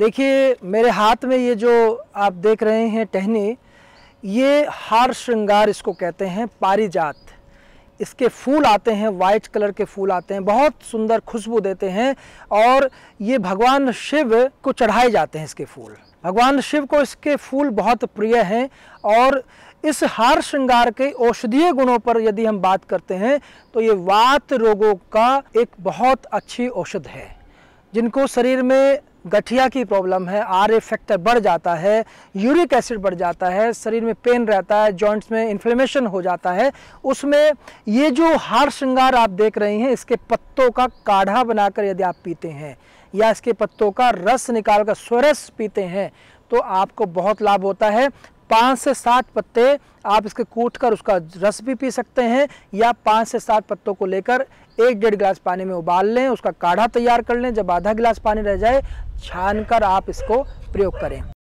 देखिए मेरे हाथ में ये जो आप देख रहे हैं टहनी ये हार श्रृंगार इसको कहते हैं पारिजात इसके फूल आते हैं वाइट कलर के फूल आते हैं बहुत सुंदर खुशबू देते हैं और ये भगवान शिव को चढ़ाए जाते हैं इसके फूल भगवान शिव को इसके फूल बहुत प्रिय हैं और इस हार श्रृंगार के औषधीय गुणों पर यदि हम बात करते हैं तो ये वात रोगों का एक बहुत अच्छी औषध है जिनको शरीर में गठिया की प्रॉब्लम है आर फैक्टर बढ़ जाता है यूरिक एसिड बढ़ जाता है शरीर में पेन रहता है जॉइंट्स में इन्फ्लेमेशन हो जाता है उसमें ये जो हार श्रृंगार आप देख रहे हैं इसके पत्तों का काढ़ा बनाकर यदि आप पीते हैं या इसके पत्तों का रस निकाल कर स्वरस पीते हैं तो आपको बहुत लाभ होता है पाँच से सात पत्ते आप इसके कूट कर उसका रस भी पी सकते हैं या पाँच से सात पत्तों को लेकर एक डेढ़ गिलास पानी में उबाल लें उसका काढ़ा तैयार कर लें जब आधा गिलास पानी रह जाए छान कर आप इसको प्रयोग करें